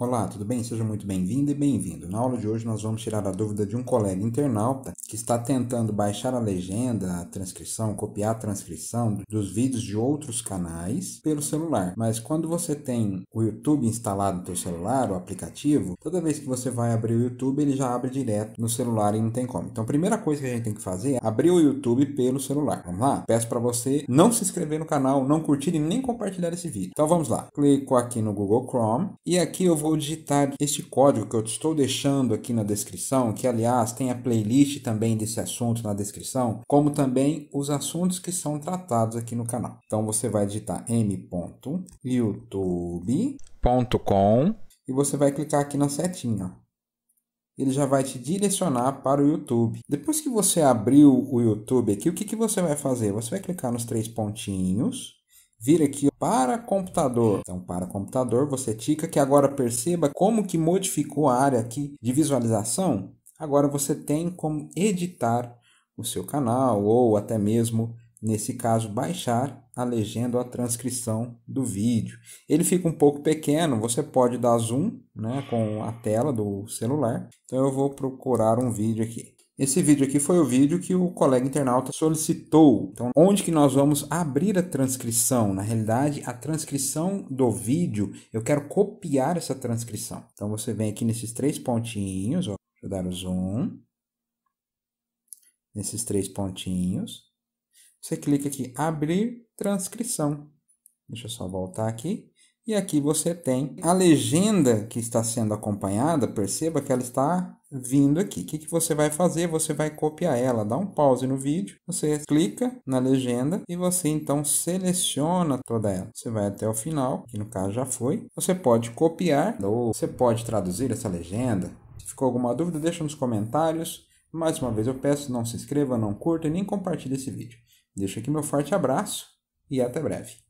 Olá, tudo bem? Seja muito bem-vindo e bem-vindo. Na aula de hoje nós vamos tirar a dúvida de um colega internauta que está tentando baixar a legenda, a transcrição, copiar a transcrição dos vídeos de outros canais pelo celular. Mas quando você tem o YouTube instalado no seu celular, o aplicativo, toda vez que você vai abrir o YouTube, ele já abre direto no celular e não tem como. Então, a primeira coisa que a gente tem que fazer é abrir o YouTube pelo celular. Vamos lá? Peço para você não se inscrever no canal, não curtir e nem compartilhar esse vídeo. Então, vamos lá. Clico aqui no Google Chrome e aqui eu vou vou digitar este código que eu estou deixando aqui na descrição, que aliás tem a playlist também desse assunto na descrição, como também os assuntos que são tratados aqui no canal. Então você vai digitar m.youtube.com e você vai clicar aqui na setinha. Ele já vai te direcionar para o YouTube. Depois que você abriu o YouTube aqui, o que, que você vai fazer? Você vai clicar nos três pontinhos vir aqui para computador. Então, para computador, você tica que agora perceba como que modificou a área aqui de visualização. Agora você tem como editar o seu canal ou até mesmo nesse caso, baixar a legenda ou a transcrição do vídeo. Ele fica um pouco pequeno, você pode dar zoom né, com a tela do celular. Então eu vou procurar um vídeo aqui. Esse vídeo aqui foi o vídeo que o colega internauta solicitou. Então, onde que nós vamos abrir a transcrição? Na realidade, a transcrição do vídeo, eu quero copiar essa transcrição. Então, você vem aqui nesses três pontinhos, ó, vou dar o zoom. Nesses três pontinhos. Você clica aqui abrir transcrição. Deixa eu só voltar aqui. E aqui você tem a legenda que está sendo acompanhada, perceba que ela está vindo aqui. O que, que você vai fazer? Você vai copiar ela, dá um pause no vídeo, você clica na legenda e você então seleciona toda ela. Você vai até o final, que no caso já foi. Você pode copiar ou você pode traduzir essa legenda. Se ficou alguma dúvida, deixa nos comentários. Mais uma vez eu peço, não se inscreva, não curta e nem compartilhe esse vídeo. Deixo aqui meu forte abraço e até breve.